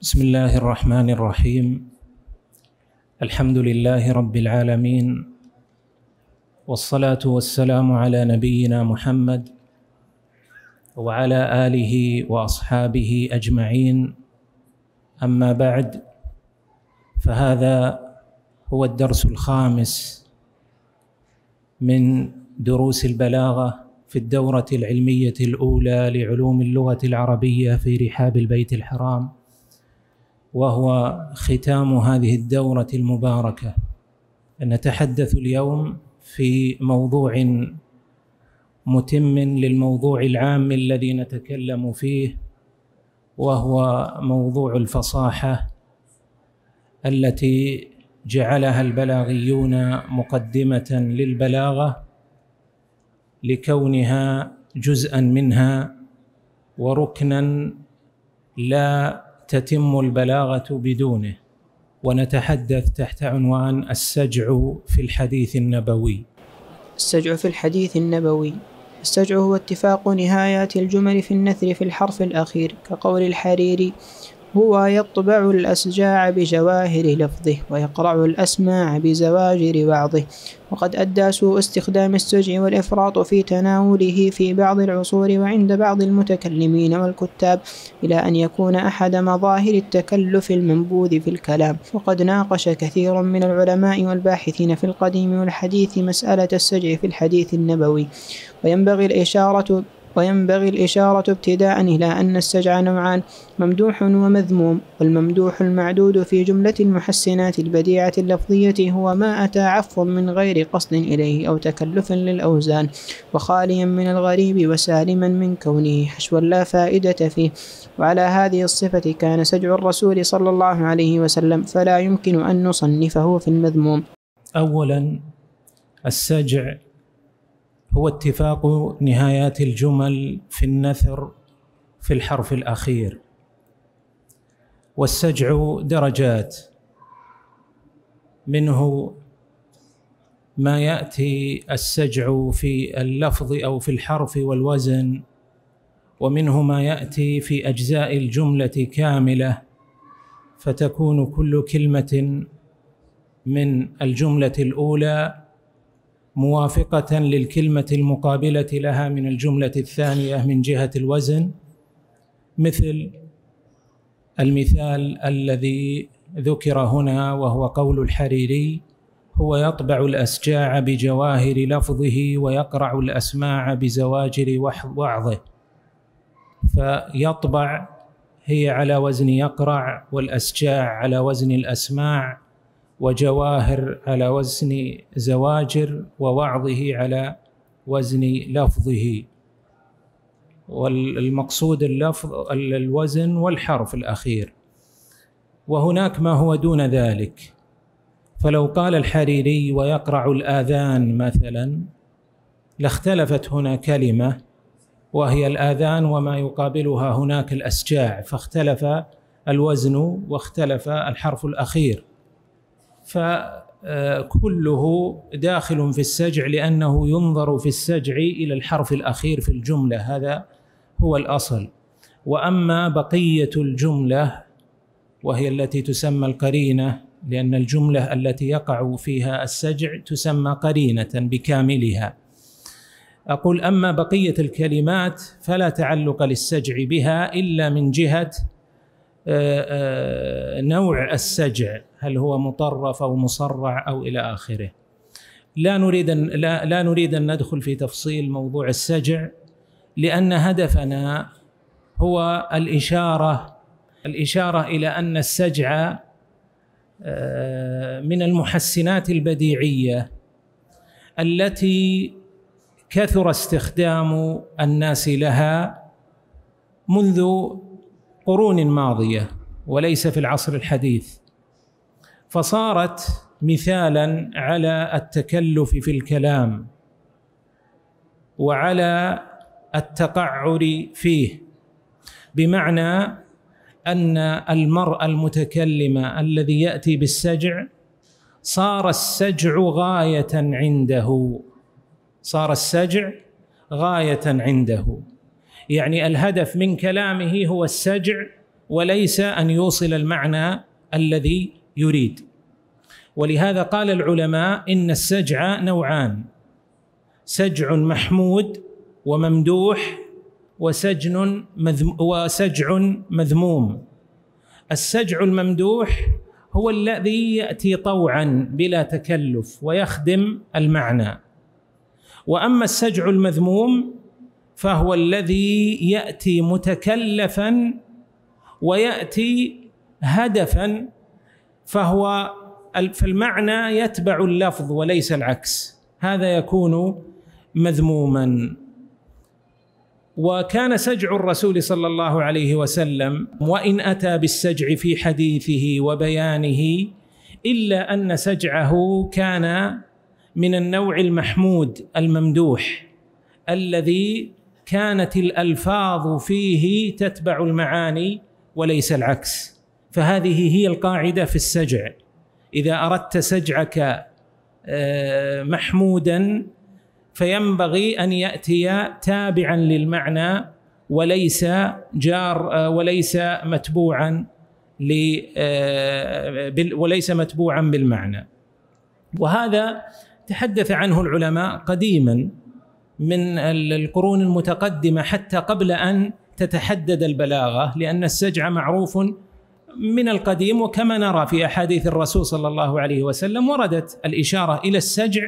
بسم الله الرحمن الرحيم الحمد لله رب العالمين والصلاه والسلام على نبينا محمد وعلى اله واصحابه اجمعين اما بعد فهذا هو الدرس الخامس من دروس البلاغه في الدوره العلميه الاولى لعلوم اللغه العربيه في رحاب البيت الحرام وهو ختام هذه الدورة المباركة نتحدث اليوم في موضوع متم للموضوع العام الذي نتكلم فيه وهو موضوع الفصاحة التي جعلها البلاغيون مقدمة للبلاغة لكونها جزءا منها وركنا لا تتم البلاغه بدونه ونتحدث تحت عنوان السجع في الحديث النبوي السجع في الحديث النبوي السجع هو اتفاق نهايات الجمل في النثر في الحرف الأخير كقول الحريري هو يطبع الأسجاع بجواهر لفظه ويقرع الأسماع بزواجر بعضه وقد أدى سوء استخدام السجع والإفراط في تناوله في بعض العصور وعند بعض المتكلمين والكتاب إلى أن يكون أحد مظاهر التكلف المنبوذ في الكلام وقد ناقش كثير من العلماء والباحثين في القديم والحديث مسألة السجع في الحديث النبوي وينبغي الإشارة وينبغي الإشارة ابتداء إلى أن السجع نوعان ممدوح ومذموم والممدوح المعدود في جملة المحسنات البديعة اللفظية هو ما أتى عفوا من غير قصد إليه أو تكلف للأوزان وخاليا من الغريب وسالما من كونه حشوا لا فائدة فيه وعلى هذه الصفة كان سجع الرسول صلى الله عليه وسلم فلا يمكن أن نصنفه في المذموم أولا السجع هو اتفاق نهايات الجمل في النثر في الحرف الأخير والسجع درجات منه ما يأتي السجع في اللفظ أو في الحرف والوزن ومنه ما يأتي في أجزاء الجملة كاملة فتكون كل كلمة من الجملة الأولى موافقة للكلمة المقابلة لها من الجملة الثانية من جهة الوزن مثل المثال الذي ذكر هنا وهو قول الحريري هو يطبع الأسجاع بجواهر لفظه ويقرع الأسماع بزواجر وعظه فيطبع هي على وزن يقرع والأسجاع على وزن الأسماع وجواهر على وزن زواجر ووعظه على وزن لفظه والمقصود اللفظ الوزن والحرف الأخير وهناك ما هو دون ذلك فلو قال الحريري ويقرع الآذان مثلا لاختلفت هنا كلمة وهي الآذان وما يقابلها هناك الأسجاع فاختلف الوزن واختلف الحرف الأخير فكله داخل في السجع لأنه ينظر في السجع إلى الحرف الأخير في الجملة هذا هو الأصل وأما بقية الجملة وهي التي تسمى القرينة لأن الجملة التي يقع فيها السجع تسمى قرينة بكاملها أقول أما بقية الكلمات فلا تعلق للسجع بها إلا من جهة آه، آه، نوع السجع هل هو مطرف او مصرع او الى اخره لا نريد ان لا, لا نريد ان ندخل في تفصيل موضوع السجع لان هدفنا هو الاشاره الاشاره الى ان السجع آه، من المحسنات البديعيه التي كثر استخدام الناس لها منذ القرون الماضيه وليس في العصر الحديث فصارت مثالا على التكلف في الكلام وعلى التقعر فيه بمعنى ان المرء المتكلم الذي ياتي بالسجع صار السجع غايه عنده صار السجع غايه عنده يعني الهدف من كلامه هو السجع وليس ان يوصل المعنى الذي يريد ولهذا قال العلماء ان السجع نوعان سجع محمود وممدوح وسجن مذم وسجع مذموم السجع الممدوح هو الذي ياتي طوعا بلا تكلف ويخدم المعنى واما السجع المذموم فهو الذي ياتي متكلفا وياتي هدفا فهو فالمعنى يتبع اللفظ وليس العكس هذا يكون مذموما وكان سجع الرسول صلى الله عليه وسلم وان اتى بالسجع في حديثه وبيانه الا ان سجعه كان من النوع المحمود الممدوح الذي كانت الالفاظ فيه تتبع المعاني وليس العكس فهذه هي القاعده في السجع اذا اردت سجعك آه، محمودا فينبغي ان ياتي تابعا للمعنى وليس جار آه، وليس متبوعا آه، وليس متبوعا بالمعنى وهذا تحدث عنه العلماء قديما من القرون المتقدمه حتى قبل ان تتحدد البلاغه لان السجع معروف من القديم وكما نرى في احاديث الرسول صلى الله عليه وسلم وردت الاشاره الى السجع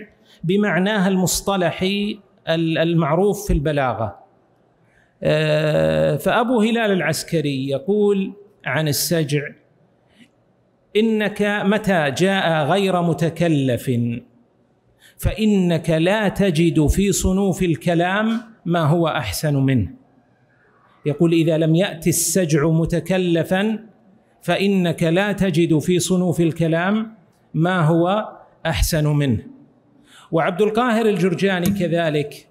بمعناها المصطلحي المعروف في البلاغه آه، فابو هلال العسكري يقول عن السجع انك متى جاء غير متكلف فانك لا تجد في صنوف الكلام ما هو احسن منه يقول اذا لم ياتي السجع متكلفا فانك لا تجد في صنوف الكلام ما هو احسن منه وعبد القاهر الجرجاني كذلك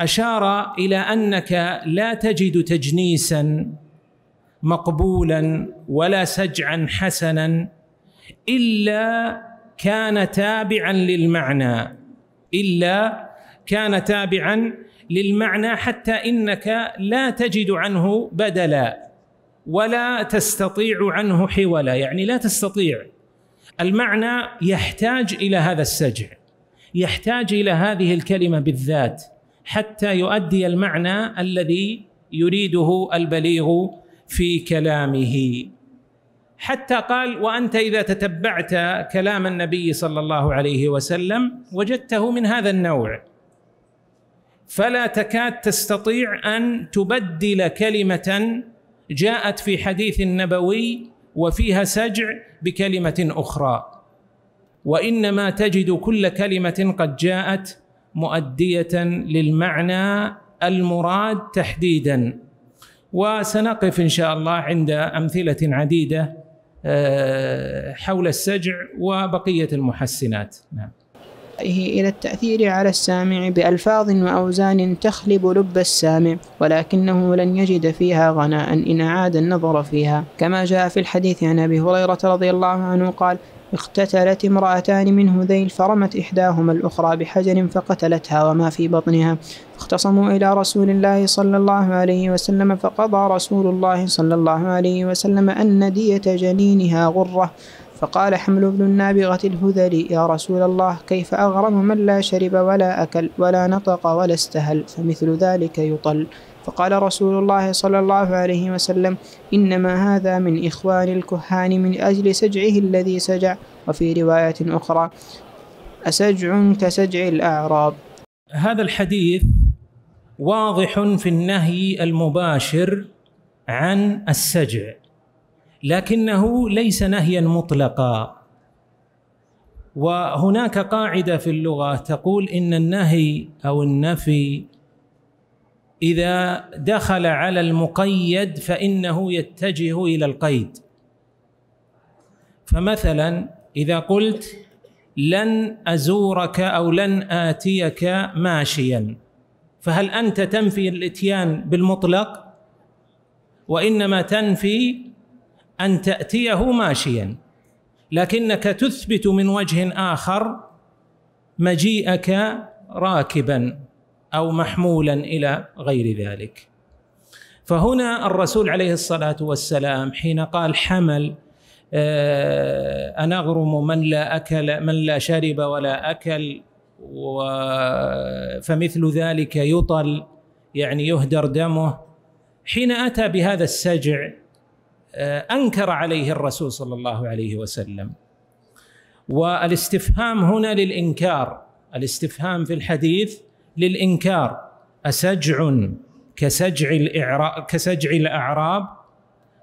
اشار الى انك لا تجد تجنيسا مقبولا ولا سجعا حسنا الا كان تابعا للمعنى إلا كان تابعا للمعنى حتى إنك لا تجد عنه بدلا ولا تستطيع عنه حولا يعني لا تستطيع المعنى يحتاج إلى هذا السجع يحتاج إلى هذه الكلمة بالذات حتى يؤدي المعنى الذي يريده البليغ في كلامه حتى قال وانت اذا تتبعت كلام النبي صلى الله عليه وسلم وجدته من هذا النوع فلا تكاد تستطيع ان تبدل كلمه جاءت في حديث نبوي وفيها سجع بكلمه اخرى وانما تجد كل كلمه قد جاءت مؤديه للمعنى المراد تحديدا وسنقف ان شاء الله عند امثله عديده آه، حول السجع وبقية المحسنات نعم. إلى التأثير على السامع بألفاظ وأوزان تخلب لب السامع ولكنه لن يجد فيها غناء إن عاد النظر فيها كما جاء في الحديث عن أبي هريرة رضي الله عنه قال اقتتلت امرأتان من هذيل فرمت إحداهما الأخرى بحجر فقتلتها وما في بطنها فاختصموا إلى رسول الله صلى الله عليه وسلم فقضى رسول الله صلى الله عليه وسلم أن دية جنينها غرة فقال حمل بن النابغة الهذلي يا رسول الله كيف أغرم من لا شرب ولا أكل ولا نطق ولا استهل فمثل ذلك يطل فقال رسول الله صلى الله عليه وسلم إنما هذا من إخوان الكهان من أجل سجعه الذي سجع وفي رواية أخرى أسجع كسجع الأعراب هذا الحديث واضح في النهي المباشر عن السجع لكنه ليس نهيا مطلقا وهناك قاعده في اللغه تقول ان النهي او النفي إذا دخل على المقيد فإنه يتجه إلى القيد فمثلا إذا قلت لن أزورك أو لن آتيك ماشيا فهل أنت تنفي الإتيان بالمطلق وإنما تنفي أن تأتيه ماشيا لكنك تثبت من وجه آخر مجيئك راكبا او محمولا الى غير ذلك فهنا الرسول عليه الصلاه والسلام حين قال حمل آه، أنغرم من لا أكل من لا شرب ولا أكل فمثل ذلك يطل يعني يهدر دمه حين أتى بهذا السجع آه، أنكر عليه الرسول صلى الله عليه وسلم والاستفهام هنا للإنكار الاستفهام في الحديث للإنكار أسجع كسجع الإعراب كسجع الأعراب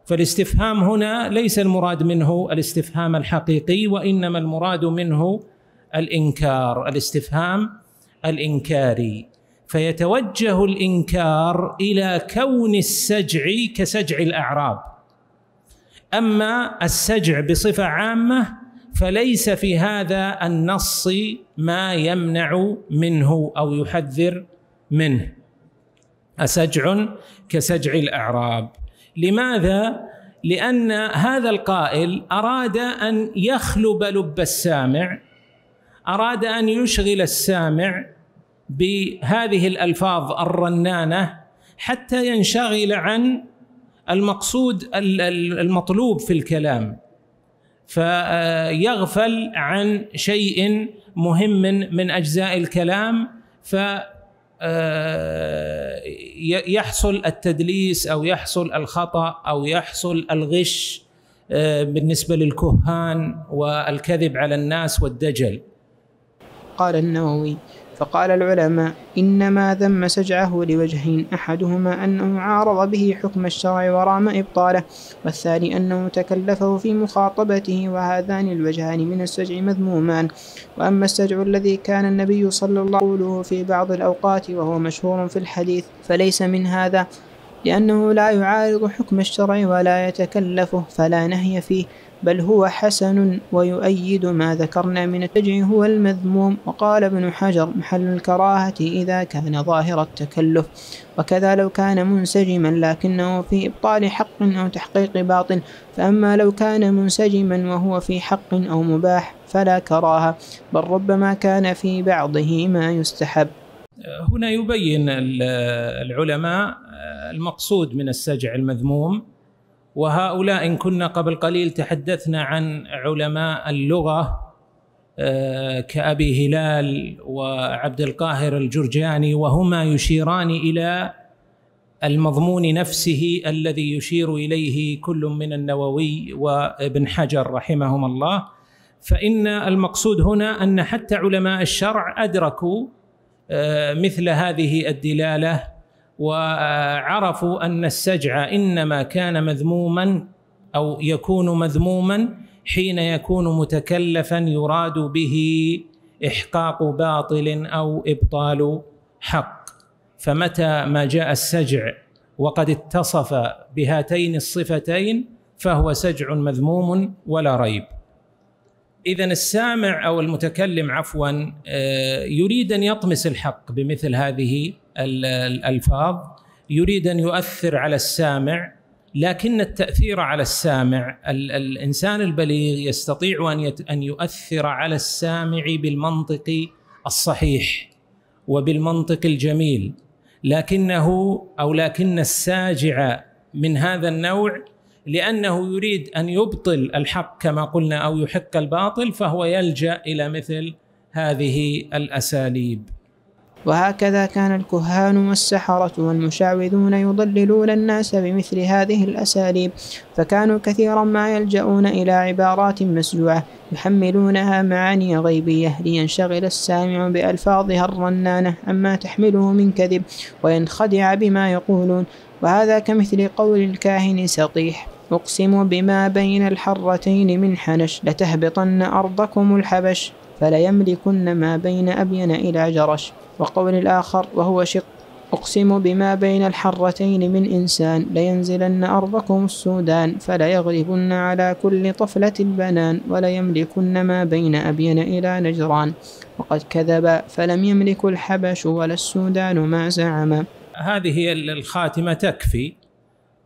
فالاستفهام هنا ليس المراد منه الاستفهام الحقيقي وإنما المراد منه الإنكار الاستفهام الإنكاري فيتوجه الإنكار إلى كون السجع كسجع الأعراب أما السجع بصفة عامة فليس في هذا النص ما يمنع منه او يحذر منه أسجع كسجع الأعراب لماذا؟ لأن هذا القائل أراد أن يخلب لب السامع أراد أن يشغل السامع بهذه الألفاظ الرنانة حتى ينشغل عن المقصود المطلوب في الكلام فيغفل عن شيء مهم من اجزاء الكلام ف آه، يحصل التدليس او يحصل الخطا او يحصل الغش آه، بالنسبه للكهان والكذب على الناس والدجل قال النووي فقال العلماء إنما ذم سجعه لوجهين أحدهما أنه عارض به حكم الشرع ورام إبطاله والثاني أنه تكلفه في مخاطبته وهذان الوجهان من السجع مذمومان وأما السجع الذي كان النبي صلى الله عليه وسلم في بعض الأوقات وهو مشهور في الحديث فليس من هذا لأنه لا يعارض حكم الشرع ولا يتكلفه فلا نهي فيه بل هو حسن ويؤيد ما ذكرنا من التجه هو المذموم وقال ابن حجر محل الكراهة إذا كان ظاهر التكلف وكذا لو كان منسجما لكنه في إبطال حق أو تحقيق باطل فأما لو كان منسجما وهو في حق أو مباح فلا كراهة بل ربما كان في بعضه ما يستحب هنا يبين العلماء المقصود من السجع المذموم وهؤلاء إن كنا قبل قليل تحدثنا عن علماء اللغة آه، كأبي هلال وعبد القاهر الجرجاني وهما يشيران إلى المضمون نفسه الذي يشير اليه كل من النووي وابن حجر رحمهم الله فان المقصود هنا ان حتى علماء الشرع ادركوا آه، مثل هذه الدلاله وعرفوا ان السجع انما كان مذموما او يكون مذموما حين يكون متكلفا يراد به احقاق باطل او ابطال حق فمتى ما جاء السجع وقد اتصف بهاتين الصفتين فهو سجع مذموم ولا ريب اذا السامع او المتكلم عفوا آه، يريد ان يطمس الحق بمثل هذه الألفاظ يريد أن يؤثر على السامع لكن التأثير على السامع الإنسان البليغ يستطيع أن أن يؤثر على السامع بالمنطق الصحيح وبالمنطق الجميل لكنه أو لكن الساجع من هذا النوع لأنه يريد أن يبطل الحق كما قلنا أو يحق الباطل فهو يلجأ إلى مثل هذه الأساليب وهكذا كان الكهان والسحرة والمشعوذون يضللون الناس بمثل هذه الأساليب فكانوا كثيرا ما يلجؤون إلى عبارات مسجوعة يحملونها معاني غيبية لينشغل السامع بألفاظها الرنانة عما تحمله من كذب وينخدع بما يقولون وهذا كمثل قول الكاهن سطيح أقسم بما بين الحرتين من حنش لتهبطن أرضكم الحبش فليملكن ما بين أبين إلى جرش وقول الآخر وهو شق أقسم بما بين الحرتين من إنسان لينزلن أرضكم السودان فليغلبن على كل طفلة البنان وليملكن ما بين أبين إلى نجران وقد كذب فلم يملك الحبش ولا السودان ما زعما هذه الخاتمة تكفي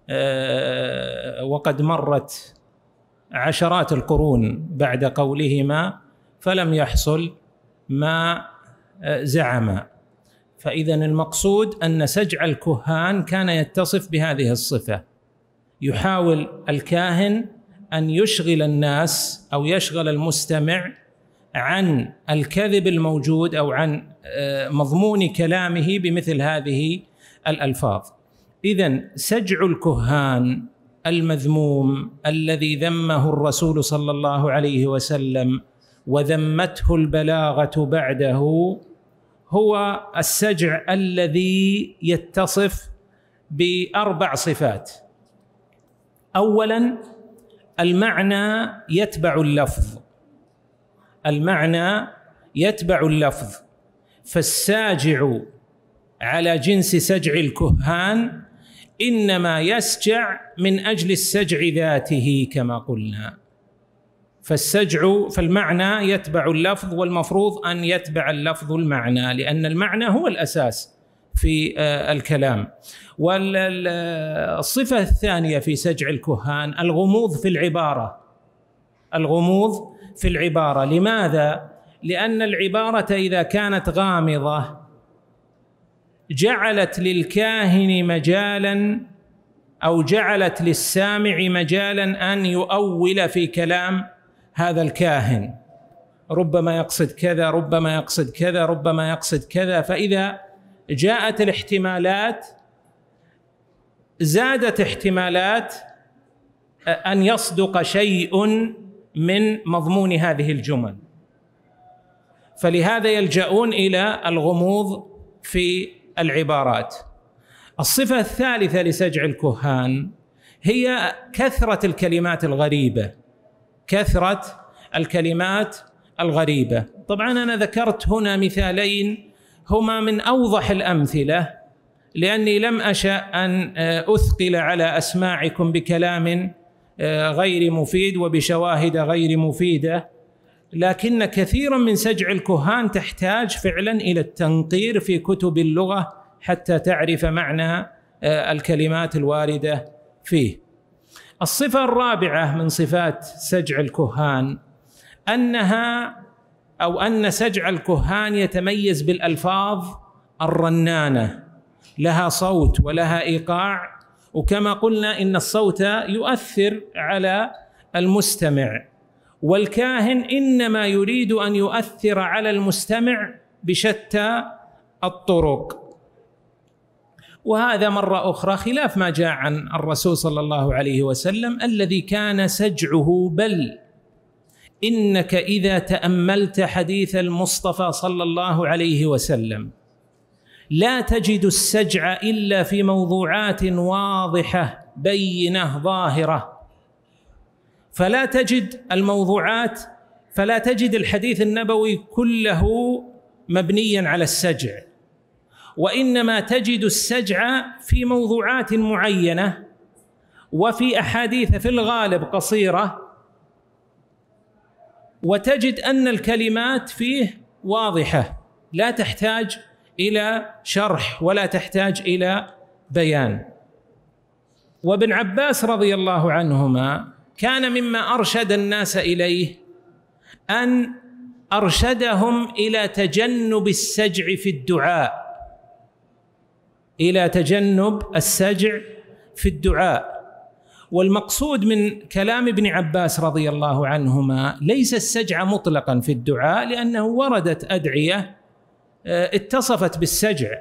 آه، وقد مرت عشرات القرون بعد قولهما فلم يحصل ما آه، زعم فإذا المقصود أن سجع الكهان كان يتصف بهذه الصفة يحاول الكاهن أن يشغل الناس أو يشغل المستمع عن الكذب الموجود أو عن آه، مضمون كلامه بمثل هذه الألفاظ إذا سجع الكهان المذموم الذي ذمه الرسول صلى الله عليه وسلم وذمته البلاغه بعده هو السجع الذي يتصف باربع صفات اولا المعنى يتبع اللفظ المعنى يتبع اللفظ فالساجع على جنس سجع الكهان انما يسجع من اجل السجع ذاته كما قلنا فالسجع فالمعنى يتبع اللفظ والمفروض ان يتبع اللفظ المعنى لان المعنى هو الاساس في آه، الكلام والصفه الثانيه في سجع الكهان الغموض في العباره الغموض في العباره لماذا لان العباره اذا كانت غامضه جعلت للكاهن مجالا او جعلت للسامع مجالا ان يؤول في كلام هذا الكاهن ربما يقصد كذا ربما يقصد كذا ربما يقصد كذا فإذا جاءت الاحتمالات زادت احتمالات أن يصدق شيء من مضمون هذه الجمل فلهذا يلجؤون إلى الغموض في العبارات الصفة الثالثة لسجع الكهان هي كثرة الكلمات الغريبة كثره الكلمات الغريبه طبعا انا ذكرت هنا مثالين هما من اوضح الامثله لاني لم اشا ان آه، اثقل على اسماعكم بكلام آه، غير مفيد وبشواهد غير مفيده لكن كثيرا من سجع الكهان تحتاج فعلا الى التنقير في كتب اللغه حتى تعرف معنى آه، الكلمات الوارده فيه الصفة الرابعة من صفات سجع الكهان أنها أو أن سجع الكهان يتميز بالألفاظ الرنانة لها صوت ولها إيقاع وكما قلنا إن الصوت يؤثر على المستمع والكاهن إنما يريد أن يؤثر على المستمع بشتى الطرق وهذا مرة أخرى خلاف ما جاء عن الرسول صلى الله عليه وسلم الذي كان سجعه بل إنك إذا تأملت حديث المصطفى صلى الله عليه وسلم لا تجد السجع إلا في موضوعات واضحة بينة ظاهرة فلا تجد الموضوعات فلا تجد الحديث النبوي كله مبنيا على السجع وانما تجد السجع في موضوعات معينه وفي احاديث في الغالب قصيره وتجد ان الكلمات فيه واضحه لا تحتاج الى شرح ولا تحتاج الى بيان وابن عباس رضي الله عنهما كان مما ارشد الناس اليه ان ارشدهم الى تجنب السجع في الدعاء الى تجنب السجع في الدعاء والمقصود من كلام ابن عباس رضي الله عنهما ليس السجع مطلقا في الدعاء لانه وردت ادعيه آه، اتصفت بالسجع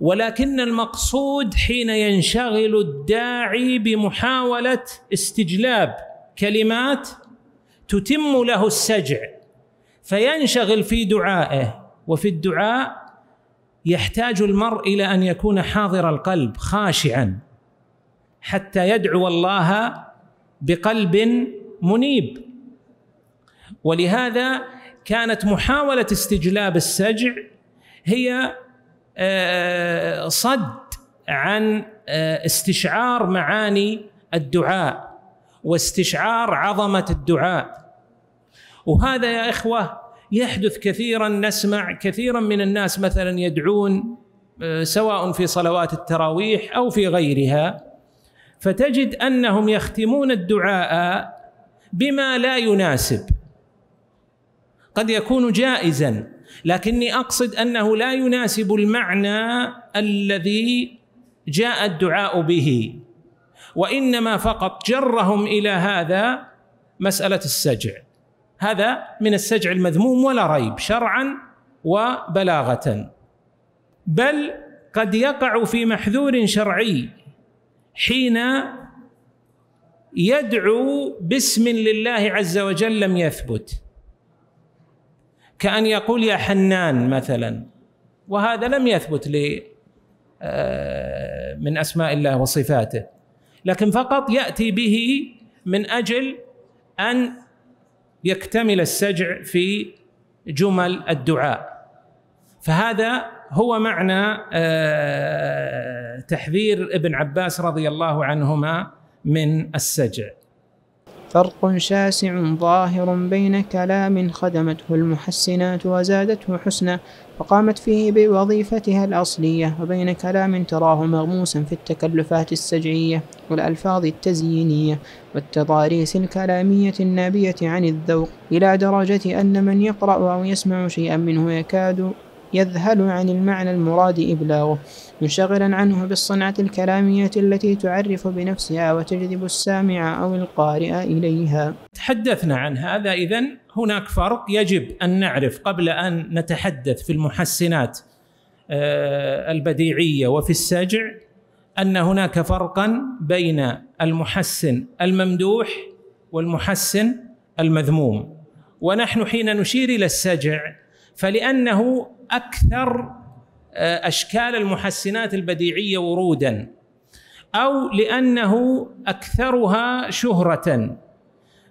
ولكن المقصود حين ينشغل الداعي بمحاوله استجلاب كلمات تتم له السجع فينشغل في دعائه وفي الدعاء يحتاج المرء الى ان يكون حاضر القلب خاشعا حتى يدعو الله بقلب منيب ولهذا كانت محاوله استجلاب السجع هي آه، صد عن آه، استشعار معاني الدعاء واستشعار عظمه الدعاء وهذا يا اخوه يحدث كثيرا نسمع كثيرا من الناس مثلا يدعون آه، سواء في صلوات التراويح او في غيرها فتجد انهم يختمون الدعاء بما لا يناسب قد يكون جائزا لكني اقصد انه لا يناسب المعنى الذي جاء الدعاء به وانما فقط جرهم الى هذا مساله السجع هذا من السجع المذموم ولا ريب شرعا وبلاغه بل قد يقع في محذور شرعي حين يدعو باسم لله عز وجل لم يثبت كأن يقول يا حنان مثلا وهذا لم يثبت ل آه، من أسماء الله وصفاته لكن فقط يأتي به من أجل أن يكتمل السجع في جمل الدعاء فهذا هو معنى آه، تحذير ابن عباس رضي الله عنهما من السجع فرق شاسع ظاهر بين كلام خدمته المحسنات وزادته حسنا وقامت فيه بوظيفتها الأصلية وبين كلام تراه مغموسا في التكلفات السجعية والألفاظ التزيينية والتضاريس الكلامية النابية عن الذوق إلى درجة أن من يقرأ أو يسمع شيئا منه يكاد يذهل عن المعنى المراد إبلاغه منشغلا عنه بالصنعة الكلامية التي تعرف بنفسها وتجذب السامع أو القارئ إليها تحدثنا عن هذا إذا هناك فرق يجب أن نعرف قبل أن نتحدث في المحسنات آه، البديعية وفي السجع أن هناك فرقا بين المحسن الممدوح والمحسن المذموم ونحن حين نشير إلى السجع فلأنه أكثر آه، أشكال المحسنات البديعية ورودا أو لأنه أكثرها شهرة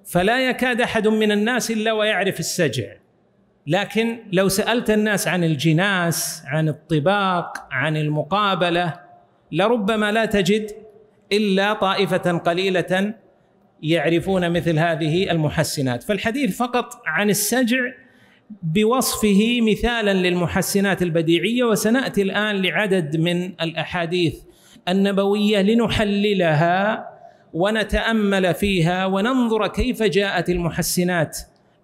فلا يكاد أحد من الناس إلا ويعرف السجع لكن لو سألت الناس عن الجناس عن الطباق عن المقابلة لربما لا تجد إلا طائفة قليلة يعرفون مثل هذه المحسنات فالحديث فقط عن السجع بوصفه مثالا للمحسنات البديعيه وسناتي الان لعدد من الاحاديث النبويه لنحللها ونتامل فيها وننظر كيف جاءت المحسنات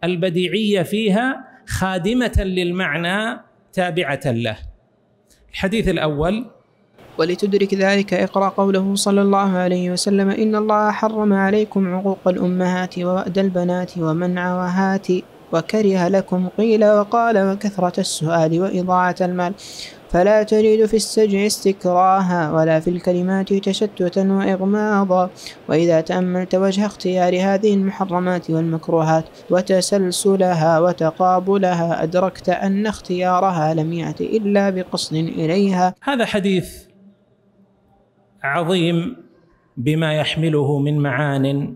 البديعيه فيها خادمه للمعنى تابعه له. الحديث الاول ولتدرك ذلك اقرا قوله صلى الله عليه وسلم ان الله حرم عليكم عقوق الامهات ووأد البنات ومنع وهاتي وكره لكم قيل وقال وكثرة السؤال وإضاعة المال فلا تريد في السجع استكراها ولا في الكلمات تشتتا وإغماضا وإذا تأملت وجه اختيار هذه المحرمات والمكروهات وتسلسلها وتقابلها أدركت أن اختيارها لم يأت إلا بقصد إليها هذا حديث عظيم بما يحمله من معان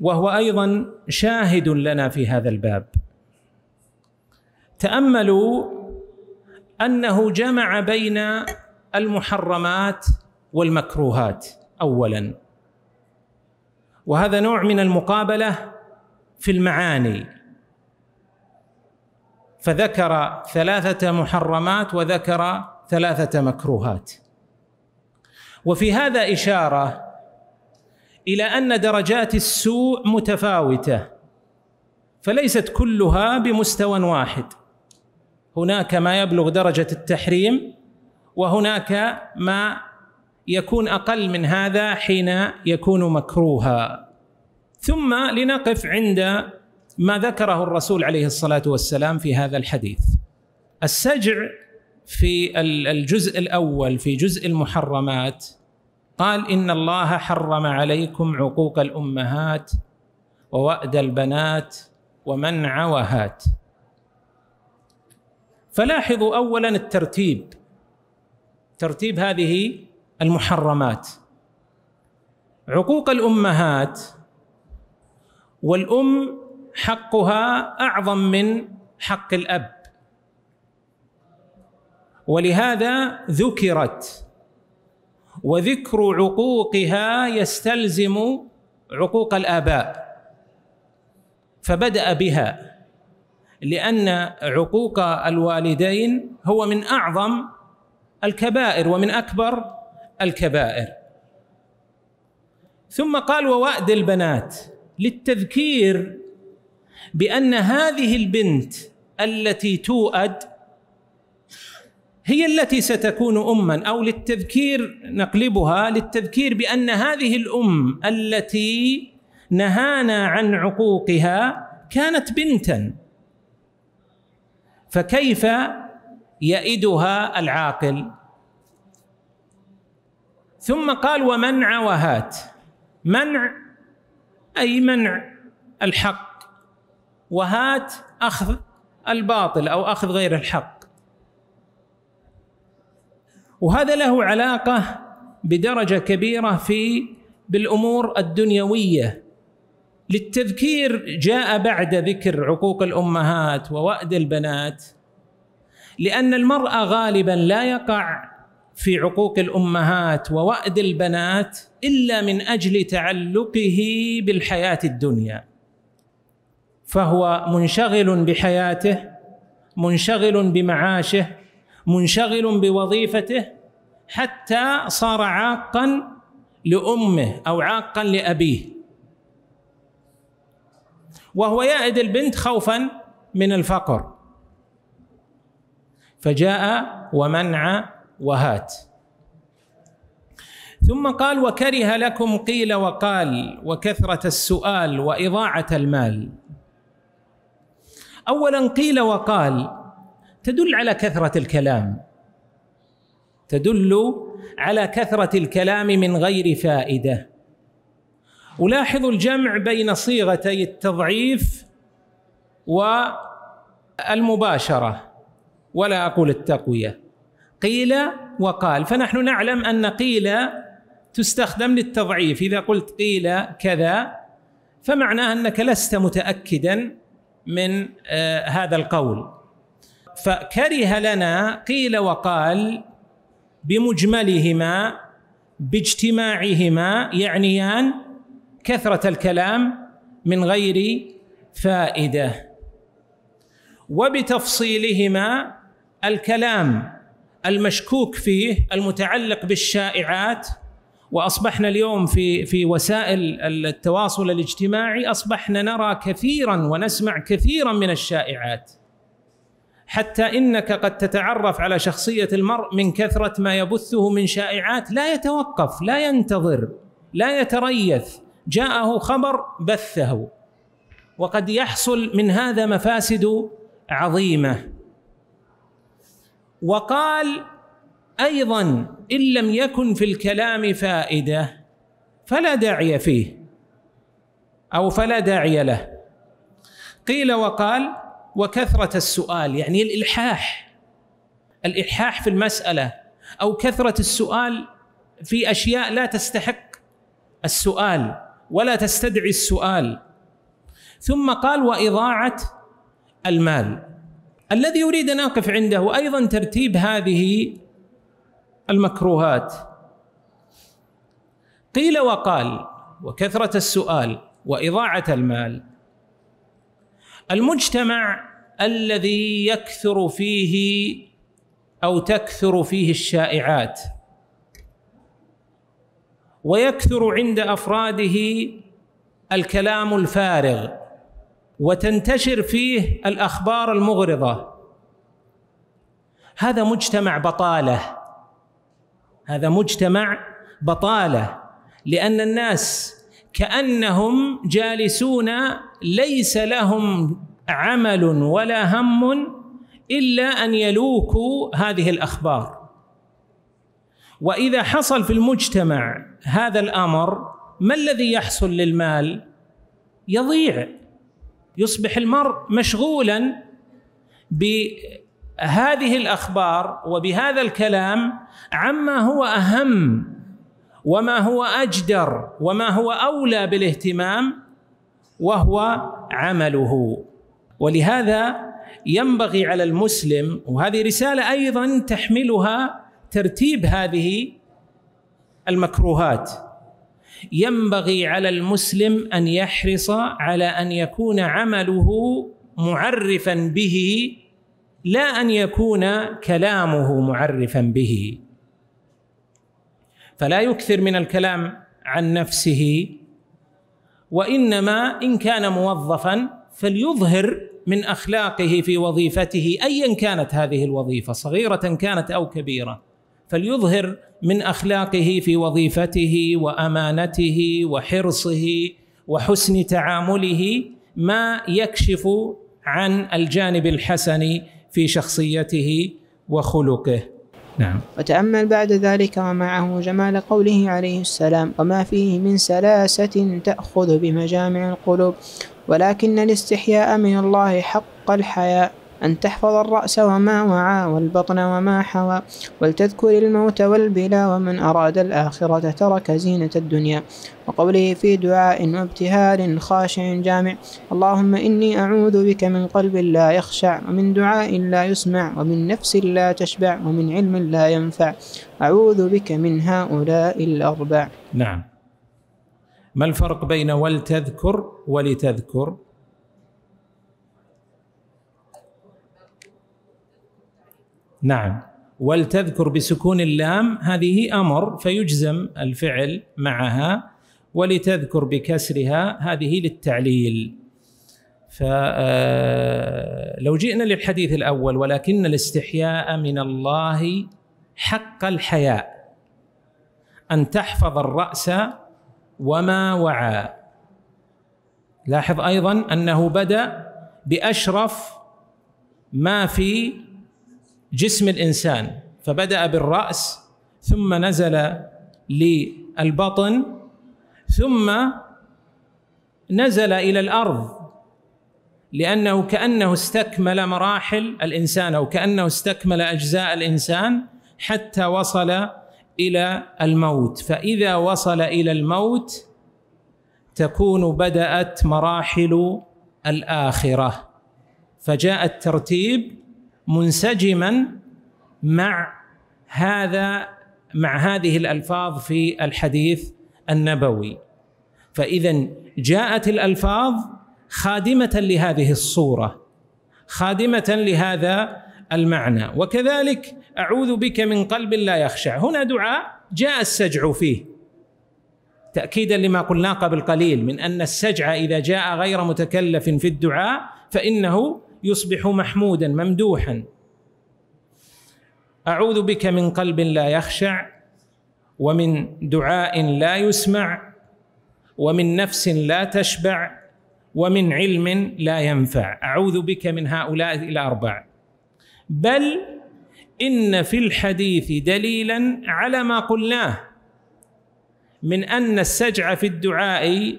وهو ايضا شاهد لنا في هذا الباب تاملوا انه جمع بين المحرمات والمكروهات اولا وهذا نوع من المقابله في المعاني فذكر ثلاثه محرمات وذكر ثلاثه مكروهات وفي هذا اشاره الى ان درجات السوء متفاوته فليست كلها بمستوى واحد هناك ما يبلغ درجه التحريم وهناك ما يكون اقل من هذا حين يكون مكروها ثم لنقف عند ما ذكره الرسول عليه الصلاه والسلام في هذا الحديث السجع في الجزء الاول في جزء المحرمات قال ان الله حرم عليكم عقوق الامهات ووأد البنات ومنع وهات فلاحظوا اولا الترتيب ترتيب هذه المحرمات عقوق الامهات والام حقها اعظم من حق الاب ولهذا ذكرت وذكر عقوقها يستلزم عقوق الآباء فبدأ بها لأن عقوق الوالدين هو من أعظم الكبائر ومن أكبر الكبائر ثم قال ووأد البنات للتذكير بأن هذه البنت التي توأد هي التي ستكون أما أو للتذكير نقلبها للتذكير بأن هذه الأم التي نهانا عن عقوقها كانت بنتا فكيف يئدها العاقل ثم قال ومنع وهات منع أي منع الحق وهات أخذ الباطل أو أخذ غير الحق وهذا له علاقه بدرجه كبيره في بالامور الدنيويه للتذكير جاء بعد ذكر عقوق الامهات ووأد البنات لان المراه غالبا لا يقع في عقوق الامهات ووأد البنات الا من اجل تعلقه بالحياه الدنيا فهو منشغل بحياته منشغل بمعاشه منشغل بوظيفته حتى صار عاقا لامه او عاقا لابيه وهو يائد البنت خوفا من الفقر فجاء ومنع وهات ثم قال وكره لكم قيل وقال وكثره السؤال واضاعه المال اولا قيل وقال تدل على كثرة الكلام تدل على كثرة الكلام من غير فائدة ألاحظ الجمع بين صيغتي التضعيف والمباشرة ولا أقول التقوية قيل وقال فنحن نعلم أن قيل تستخدم للتضعيف إذا قلت قيل كذا فمعناه أنك لست متأكدا من آه، هذا القول فكره لنا قيل وقال بمجملهما باجتماعهما يعنيان كثرة الكلام من غير فائدة وبتفصيلهما الكلام المشكوك فيه المتعلق بالشائعات واصبحنا اليوم في في وسائل التواصل الاجتماعي اصبحنا نرى كثيرا ونسمع كثيرا من الشائعات حتى انك قد تتعرف على شخصيه المرء من كثره ما يبثه من شائعات لا يتوقف لا ينتظر لا يتريث جاءه خبر بثه وقد يحصل من هذا مفاسد عظيمه وقال ايضا ان لم يكن في الكلام فائده فلا داعي فيه او فلا داعي له قيل وقال وكثرة السؤال يعني الإلحاح الإلحاح في المسألة أو كثرة السؤال في أشياء لا تستحق السؤال ولا تستدعي السؤال ثم قال وإضاعة المال الذي يريد أن أقف عنده أيضا ترتيب هذه المكروهات قيل وقال وكثرة السؤال وإضاعة المال المجتمع الذي يكثر فيه او تكثر فيه الشائعات ويكثر عند افراده الكلام الفارغ وتنتشر فيه الاخبار المغرضه هذا مجتمع بطاله هذا مجتمع بطاله لان الناس كانهم جالسون ليس لهم عمل ولا هم الا ان يلوكوا هذه الاخبار واذا حصل في المجتمع هذا الامر ما الذي يحصل للمال يضيع يصبح المرء مشغولا بهذه الاخبار وبهذا الكلام عما هو اهم وما هو اجدر وما هو اولى بالاهتمام وهو عمله ولهذا ينبغي على المسلم وهذه رساله ايضا تحملها ترتيب هذه المكروهات ينبغي على المسلم ان يحرص على ان يكون عمله معرفا به لا ان يكون كلامه معرفا به فلا يكثر من الكلام عن نفسه وانما ان كان موظفا فليظهر من اخلاقه في وظيفته ايا كانت هذه الوظيفه صغيره كانت او كبيره فليظهر من اخلاقه في وظيفته وامانته وحرصه وحسن تعامله ما يكشف عن الجانب الحسن في شخصيته وخلقه نعم وتأمل بعد ذلك ومعه جمال قوله عليه السلام وما فيه من سلاسة تأخذ بمجامع القلوب ولكن الاستحياء من الله حق الحياء أن تحفظ الرأس وما وعى والبطن وما حوى ولتذكر الموت والبلا ومن أراد الآخرة ترك زينة الدنيا وقوله في دعاء وابتهال خاشع جامع اللهم إني أعوذ بك من قلب لا يخشع ومن دعاء لا يسمع ومن نفس لا تشبع ومن علم لا ينفع أعوذ بك من هؤلاء الأربع نعم ما الفرق بين ولتذكر ولتذكر نعم ولتذكر بسكون اللام هذه امر فيجزم الفعل معها ولتذكر بكسرها هذه للتعليل فلو آه، جئنا للحديث الاول ولكن الاستحياء من الله حق الحياء ان تحفظ الراس وما وعى لاحظ ايضا انه بدا باشرف ما في جسم الانسان فبدا بالراس ثم نزل للبطن ثم نزل الى الارض لانه كانه استكمل مراحل الانسان او كانه استكمل اجزاء الانسان حتى وصل الى الموت فاذا وصل الى الموت تكون بدات مراحل الاخره فجاء الترتيب منسجما مع هذا مع هذه الالفاظ في الحديث النبوي فاذا جاءت الالفاظ خادمه لهذه الصوره خادمه لهذا المعنى وكذلك اعوذ بك من قلب لا يخشع هنا دعاء جاء السجع فيه تاكيدا لما قلناه قبل قليل من ان السجع اذا جاء غير متكلف في الدعاء فانه يصبح محمودا ممدوحا اعوذ بك من قلب لا يخشع ومن دعاء لا يسمع ومن نفس لا تشبع ومن علم لا ينفع اعوذ بك من هؤلاء الاربع بل ان في الحديث دليلا على ما قلناه من ان السجع في الدعاء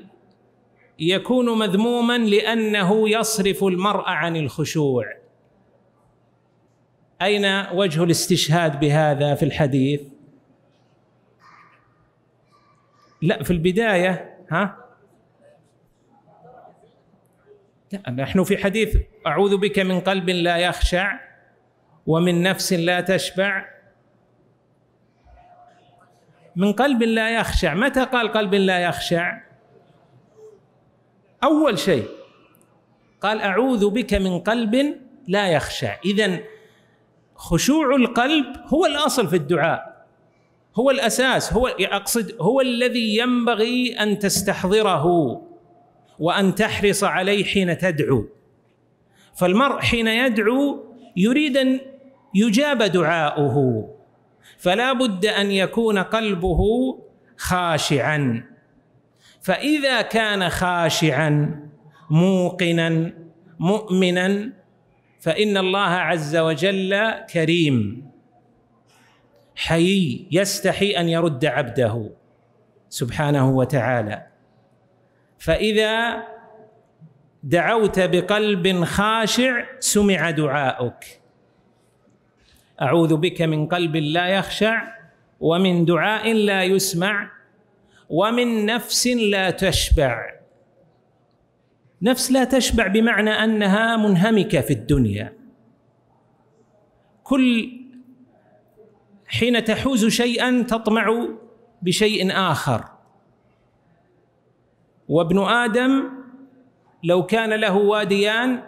يكون مذموما لانه يصرف المرء عن الخشوع اين وجه الاستشهاد بهذا في الحديث لا في البدايه ها لا نحن في حديث اعوذ بك من قلب لا يخشع ومن نفس لا تشبع من قلب لا يخشع متى قال قلب لا يخشع أول شيء قال أعوذ بك من قلب لا يخشع إذا خشوع القلب هو الأصل في الدعاء هو الأساس هو أقصد هو الذي ينبغي أن تستحضره وأن تحرص عليه حين تدعو فالمرء حين يدعو يريد أن يجاب دعاؤه فلا بد أن يكون قلبه خاشعا فإذا كان خاشعا موقنا مؤمنا فإن الله عز وجل كريم حيي يستحي أن يرد عبده سبحانه وتعالى فإذا دعوت بقلب خاشع سمع دعاؤك أعوذ بك من قلب لا يخشع ومن دعاء لا يسمع ومن نفس لا تشبع نفس لا تشبع بمعنى انها منهمكه في الدنيا كل حين تحوز شيئا تطمع بشيء اخر وابن ادم لو كان له واديان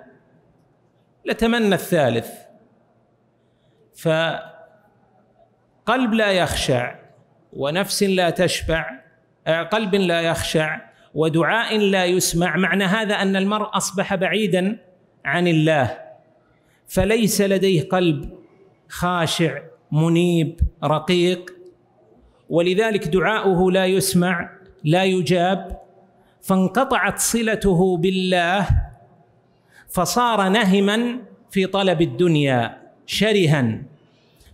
لتمنى الثالث فقلب لا يخشع ونفس لا تشبع آه، قلب لا يخشع ودعاء لا يسمع معنى هذا ان المرء اصبح بعيدا عن الله فليس لديه قلب خاشع منيب رقيق ولذلك دعاؤه لا يسمع لا يجاب فانقطعت صلته بالله فصار نهما في طلب الدنيا شرها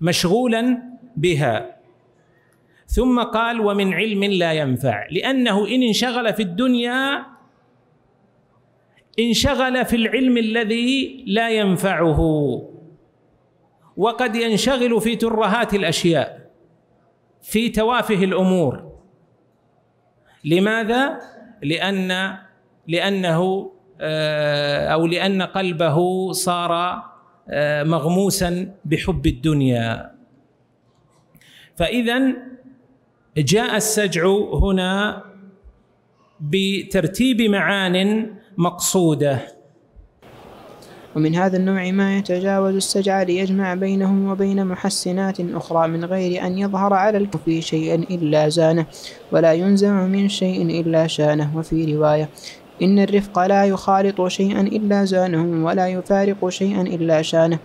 مشغولا بها ثم قال ومن علم لا ينفع لأنه إن انشغل في الدنيا انشغل في العلم الذي لا ينفعه وقد ينشغل في ترهات الأشياء في توافه الأمور لماذا؟ لأن لأنه آه، أو لأن قلبه صار آه، مغموسا بحب الدنيا فإذا جاء السجع هنا بترتيب معان مقصوده ومن هذا النوع ما يتجاوز السجع ليجمع بينهم وبين محسنات أخرى من غير أن يظهر على الكفي شيئا إلا زانه ولا ينزع من شيء إلا شانه وفي رواية إن الرفق لا يخالط شيئا إلا زانه ولا يفارق شيئا إلا شانه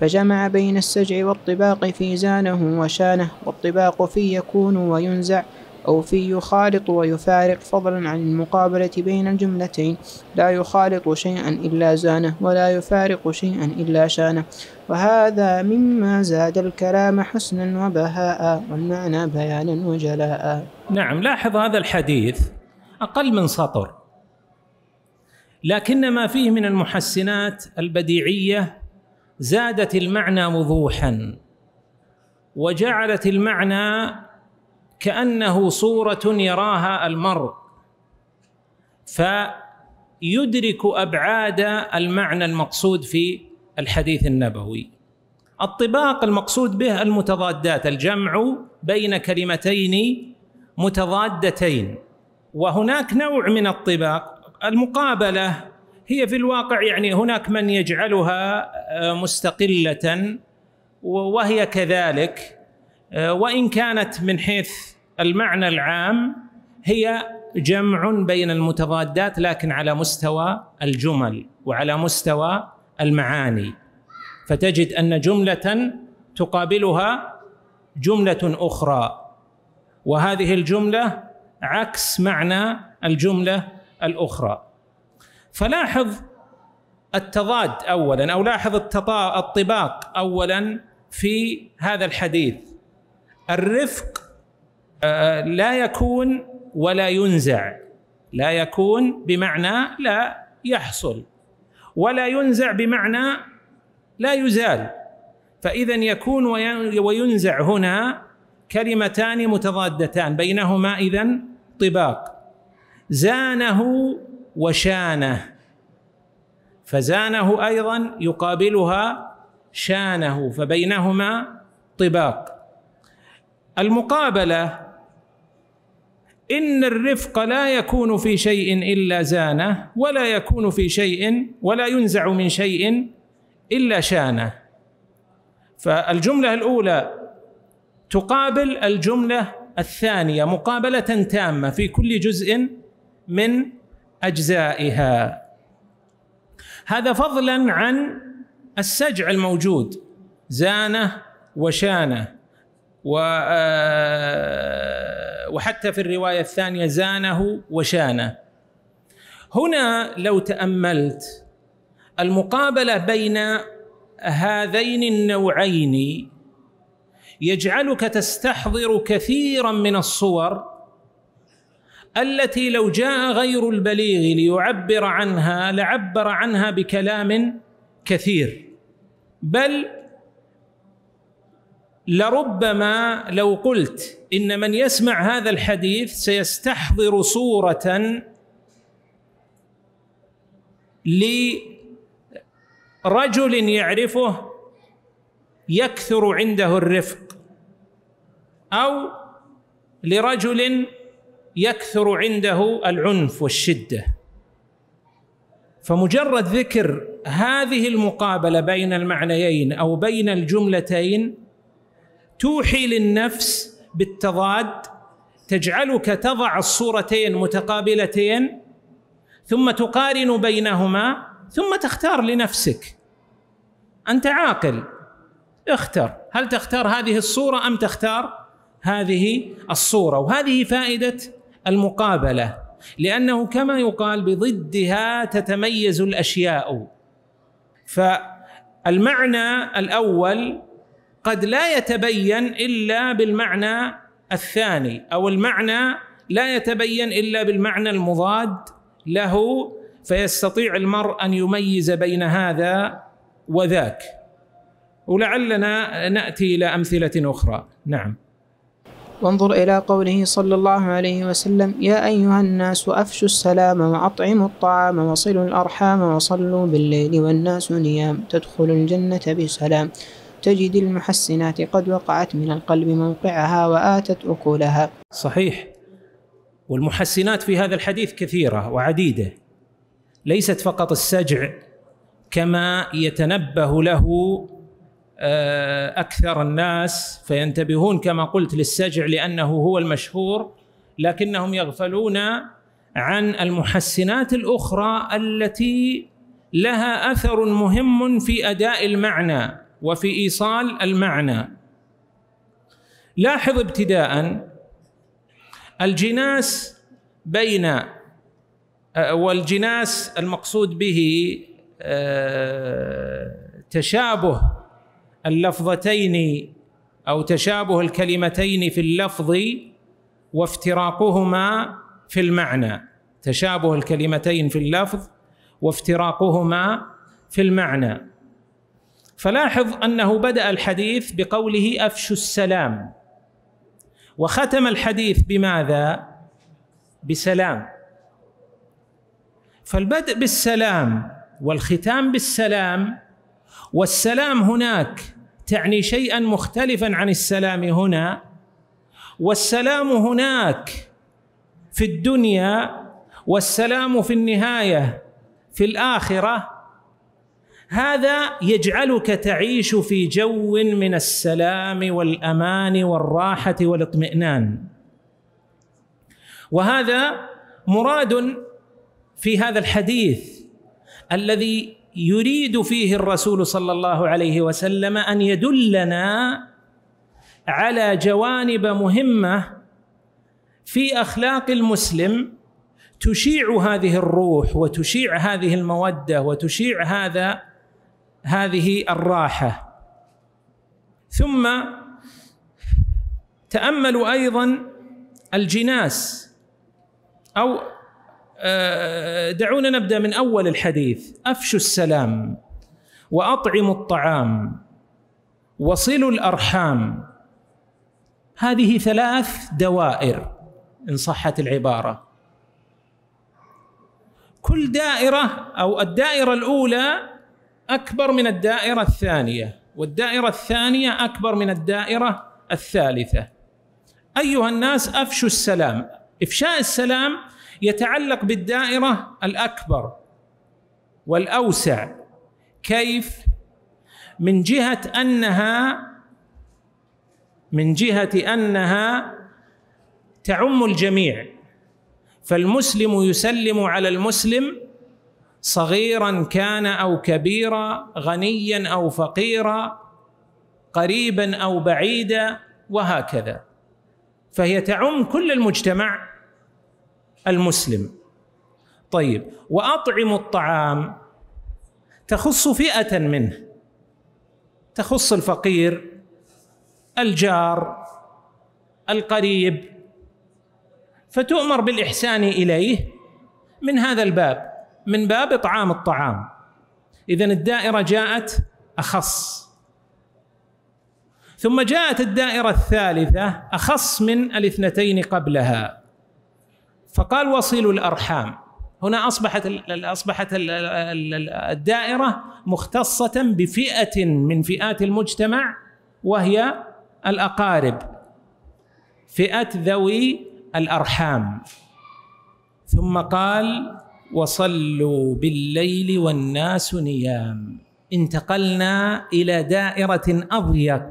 فجمع بين السجع والطباق في زانه وشانه والطباق في يكون وينزع أو في يخالط ويفارق فضلا عن المقابلة بين الجملتين لا يخالط شيئا إلا زانه ولا يفارق شيئا إلا شانه وهذا مما زاد الكلام حسنا وبهاء والمعنى بيانا وجلاء نعم لاحظ هذا الحديث أقل من سطر لكن ما فيه من المحسنات البديعية زادت المعنى وضوحا وجعلت المعنى كانه صوره يراها المرء فيدرك ابعاد المعنى المقصود في الحديث النبوي الطباق المقصود به المتضادات الجمع بين كلمتين متضادتين وهناك نوع من الطباق المقابله هي في الواقع يعني هناك من يجعلها آه، مستقله وهي كذلك آه، وان كانت من حيث المعنى العام هي جمع بين المتضادات لكن على مستوى الجمل وعلى مستوى المعاني فتجد ان جمله تقابلها جمله اخرى وهذه الجمله عكس معنى الجمله الاخرى فلاحظ التضاد اولا او لاحظ الطباق اولا في هذا الحديث الرفق آه، آه، لا يكون ولا ينزع لا يكون بمعنى لا يحصل ولا ينزع بمعنى لا يزال فاذا يكون وينزع هنا كلمتان متضادتان بينهما اذا طباق زانه وشانه فزانه ايضا يقابلها شانه فبينهما طباق المقابله ان الرفق لا يكون في شيء الا زانه ولا يكون في شيء ولا ينزع من شيء الا شانه فالجمله الاولى تقابل الجمله الثانيه مقابله تامه في كل جزء من اجزائها هذا فضلا عن السجع الموجود زانه وشانه و آه، وحتى في الروايه الثانيه زانه وشانه هنا لو تاملت المقابله بين هذين النوعين يجعلك تستحضر كثيرا من الصور التي لو جاء غير البليغ ليعبر عنها لعبر عنها بكلام كثير بل لربما لو قلت ان من يسمع هذا الحديث سيستحضر صوره لرجل يعرفه يكثر عنده الرفق او لرجل يكثر عنده العنف والشده فمجرد ذكر هذه المقابله بين المعنيين او بين الجملتين توحي للنفس بالتضاد تجعلك تضع الصورتين متقابلتين ثم تقارن بينهما ثم تختار لنفسك انت عاقل اختر هل تختار هذه الصوره ام تختار هذه الصوره وهذه فائده المقابله لانه كما يقال بضدها تتميز الاشياء فالمعنى الاول قد لا يتبين الا بالمعنى الثاني او المعنى لا يتبين الا بالمعنى المضاد له فيستطيع المرء ان يميز بين هذا وذاك ولعلنا ناتي الى امثله اخرى نعم وانظر إلى قوله صلى الله عليه وسلم يا أيها الناس أفشوا السلام وأطعموا الطعام وصلوا الأرحام وصلوا بالليل والناس نيام تدخلوا الجنة بسلام تجد المحسنات قد وقعت من القلب موقعها وآتت أكلها صحيح والمحسنات في هذا الحديث كثيرة وعديدة ليست فقط السجع كما يتنبه له آه، اكثر الناس فينتبهون كما قلت للسجع لانه هو المشهور لكنهم يغفلون عن المحسنات الاخرى التي لها اثر مهم في اداء المعنى وفي ايصال المعنى لاحظ ابتداء الجناس بين آه، والجناس المقصود به آه، تشابه اللفظتين او تشابه الكلمتين في اللفظ وافتراقهما في المعنى تشابه الكلمتين في اللفظ وافتراقهما في المعنى فلاحظ انه بدا الحديث بقوله افشوا السلام وختم الحديث بماذا بسلام فالبدء بالسلام والختام بالسلام والسلام هناك تعني شيئا مختلفا عن السلام هنا والسلام هناك في الدنيا والسلام في النهايه في الاخره هذا يجعلك تعيش في جو من السلام والامان والراحه والاطمئنان وهذا مراد في هذا الحديث الذي يريد فيه الرسول صلى الله عليه وسلم ان يدلنا على جوانب مهمه في اخلاق المسلم تشيع هذه الروح وتشيع هذه الموده وتشيع هذا هذه الراحه ثم تاملوا ايضا الجناس او آه، دعونا نبدا من اول الحديث افشوا السلام واطعموا الطعام وصلوا الارحام هذه ثلاث دوائر ان صحت العباره كل دائره او الدائره الاولى اكبر من الدائره الثانيه والدائره الثانيه اكبر من الدائره الثالثه ايها الناس افشوا السلام افشاء السلام يتعلق بالدائره الاكبر والاوسع كيف من جهه انها من جهه انها تعم الجميع فالمسلم يسلم على المسلم صغيرا كان او كبيرا غنيا او فقيرا قريبا او بعيدا وهكذا فهي تعم كل المجتمع المسلم طيب واطعم الطعام تخص فئه منه تخص الفقير الجار القريب فتؤمر بالاحسان اليه من هذا الباب من باب اطعام الطعام اذا الدائره جاءت اخص ثم جاءت الدائره الثالثه اخص من الاثنتين قبلها فقال وصلوا الارحام هنا اصبحت اصبحت الدائره مختصه بفئه من فئات المجتمع وهي الاقارب فئه ذوي الارحام ثم قال وصلوا بالليل والناس نيام انتقلنا الى دائره اضيق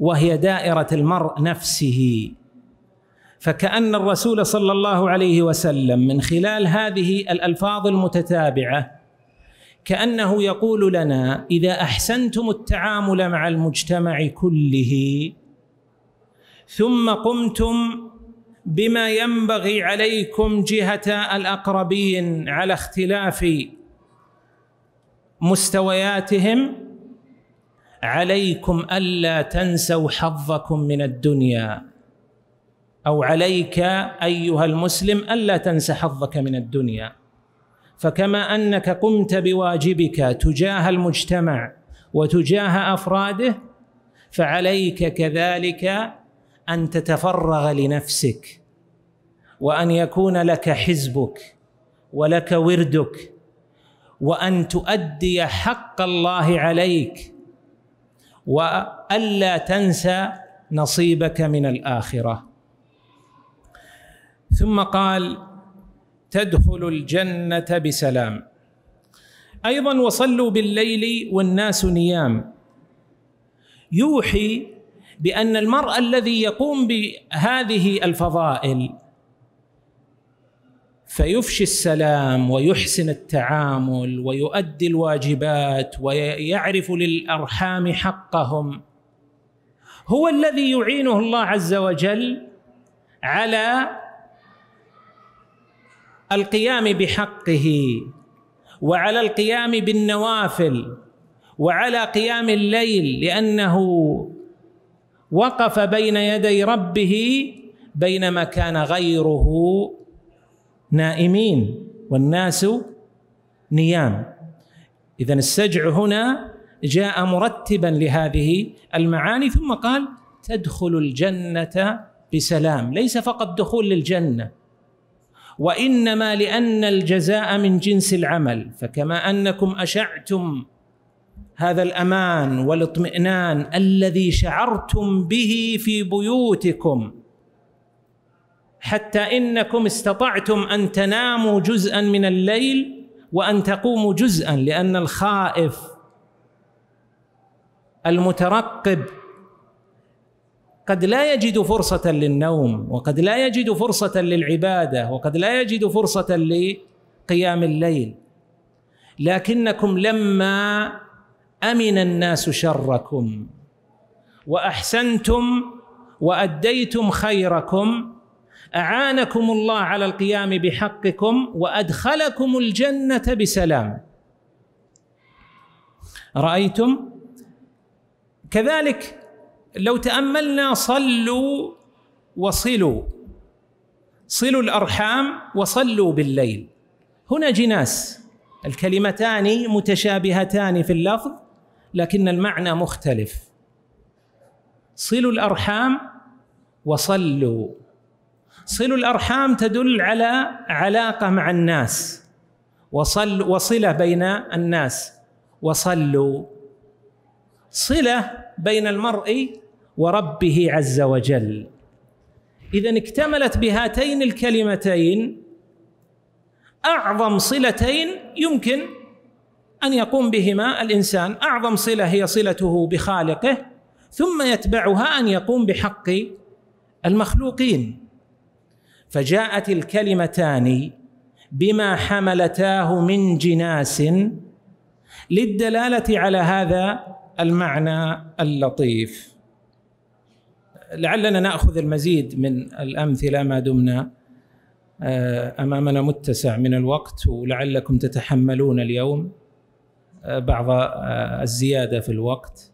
وهي دائره المرء نفسه فكأن الرسول صلى الله عليه وسلم من خلال هذه الألفاظ المتتابعة كأنه يقول لنا إذا أحسنتم التعامل مع المجتمع كله ثم قمتم بما ينبغي عليكم جهة الأقربين على اختلاف مستوياتهم عليكم ألا تنسوا حظكم من الدنيا او عليك ايها المسلم الا تنس حظك من الدنيا فكما انك قمت بواجبك تجاه المجتمع وتجاه افراده فعليك كذلك ان تتفرغ لنفسك وان يكون لك حزبك ولك وردك وان تؤدي حق الله عليك والا تنسى نصيبك من الاخره ثم قال تدخل الجنه بسلام ايضا وصلوا بالليل والناس نيام يوحي بان المرء الذي يقوم بهذه الفضائل فيفشي السلام ويحسن التعامل ويؤدي الواجبات ويعرف للارحام حقهم هو الذي يعينه الله عز وجل على القيام بحقه وعلى القيام بالنوافل وعلى قيام الليل لانه وقف بين يدي ربه بينما كان غيره نائمين والناس نيام اذا السجع هنا جاء مرتبا لهذه المعاني ثم قال تدخل الجنه بسلام ليس فقط دخول للجنه وانما لان الجزاء من جنس العمل فكما انكم اشعتم هذا الامان والاطمئنان الذي شعرتم به في بيوتكم حتى انكم استطعتم ان تناموا جزءا من الليل وان تقوموا جزءا لان الخائف المترقب قد لا يجد فرصة للنوم وقد لا يجد فرصة للعبادة وقد لا يجد فرصة لقيام الليل لكنكم لما أمن الناس شركم وأحسنتم وأديتم خيركم أعانكم الله على القيام بحقكم وأدخلكم الجنة بسلام رأيتم كذلك لو تاملنا صلوا وصلوا صلوا الارحام وصلوا بالليل هنا جناس الكلمتان متشابهتان في اللفظ لكن المعنى مختلف صلوا الارحام وصلوا صلوا الارحام تدل على علاقه مع الناس وصل وصله بين الناس وصلوا صله بين المرء وربه عز وجل اذا اكتملت بهاتين الكلمتين اعظم صلتين يمكن ان يقوم بهما الانسان اعظم صله هي صلته بخالقه ثم يتبعها ان يقوم بحق المخلوقين فجاءت الكلمتان بما حملتاه من جناس للدلاله على هذا المعنى اللطيف لعلنا ناخذ المزيد من الامثله ما دمنا آه، امامنا متسع من الوقت ولعلكم تتحملون اليوم آه، بعض آه، الزياده في الوقت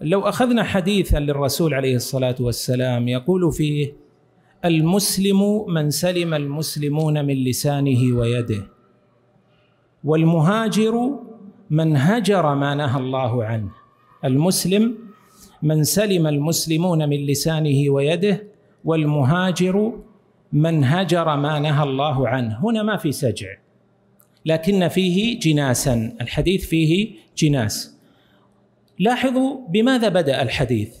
لو اخذنا حديثا للرسول عليه الصلاه والسلام يقول فيه المسلم من سلم المسلمون من لسانه ويده والمهاجر من هجر ما نهى الله عنه المسلم من سلم المسلمون من لسانه ويده والمهاجر من هجر ما نهى الله عنه هنا ما في سجع لكن فيه جناسا الحديث فيه جناس لاحظوا بماذا بدا الحديث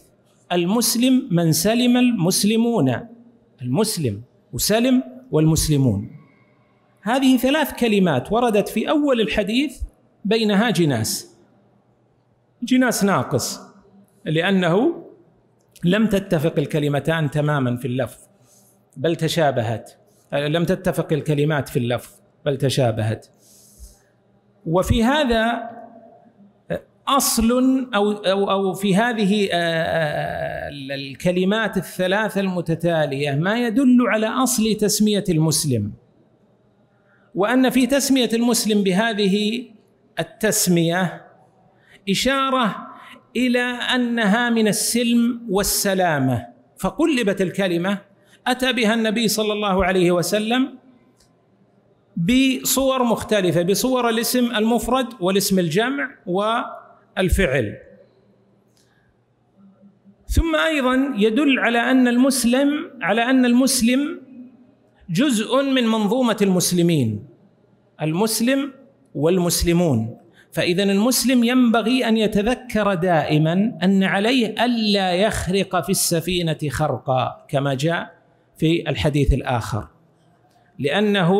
المسلم من سلم المسلمون المسلم وسلم والمسلمون هذه ثلاث كلمات وردت في اول الحديث بينها جناس جناس ناقص لأنه لم تتفق الكلمتان تماما في اللفظ بل تشابهت آه، لم تتفق الكلمات في اللفظ بل تشابهت وفي هذا آه، اصل او او في هذه آه، الكلمات الثلاثه المتتاليه ما يدل على اصل تسميه المسلم وان في تسميه المسلم بهذه التسميه اشاره الى انها من السلم والسلامه فقلبت الكلمه اتى بها النبي صلى الله عليه وسلم بصور مختلفه بصور الاسم المفرد والاسم الجمع والفعل ثم ايضا يدل على ان المسلم على ان المسلم جزء من منظومه المسلمين المسلم والمسلمون فإذا المسلم ينبغي أن يتذكر دائما أن عليه ألا يخرق في السفينة خرقا كما جاء في الحديث الآخر لأنه